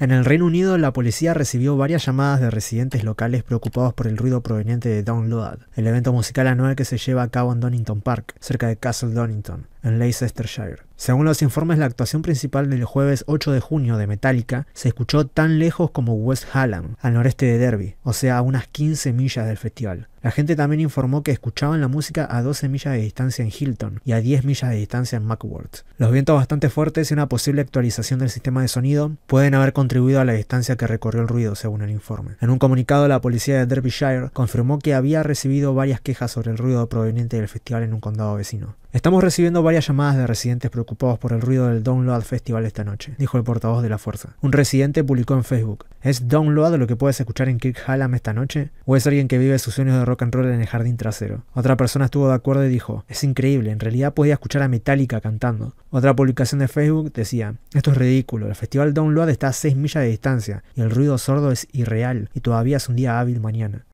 En el Reino Unido, la policía recibió varias llamadas de residentes locales preocupados por el ruido proveniente de Download, el evento musical anual que se lleva a cabo en Donington Park, cerca de Castle Donington en Leicestershire. Según los informes, la actuación principal del jueves 8 de junio de Metallica se escuchó tan lejos como West Hallam, al noreste de Derby, o sea, a unas 15 millas del festival. La gente también informó que escuchaban la música a 12 millas de distancia en Hilton y a 10 millas de distancia en Mackworth. Los vientos bastante fuertes y una posible actualización del sistema de sonido pueden haber contribuido a la distancia que recorrió el ruido, según el informe. En un comunicado, la policía de Derbyshire confirmó que había recibido varias quejas sobre el ruido proveniente del festival en un condado vecino. Estamos recibiendo varias llamadas de residentes preocupados por el ruido del Download Festival esta noche, dijo el portavoz de la fuerza. Un residente publicó en Facebook, ¿es Download lo que puedes escuchar en Hallam esta noche? ¿O es alguien que vive sus sueños de rock and roll en el jardín trasero? Otra persona estuvo de acuerdo y dijo, es increíble, en realidad podía escuchar a Metallica cantando. Otra publicación de Facebook decía, esto es ridículo, el festival Download está a 6 millas de distancia y el ruido sordo es irreal y todavía es un día hábil mañana.